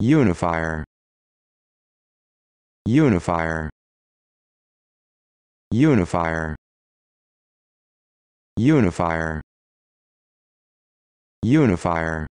unifier unifier unifier unifier unifier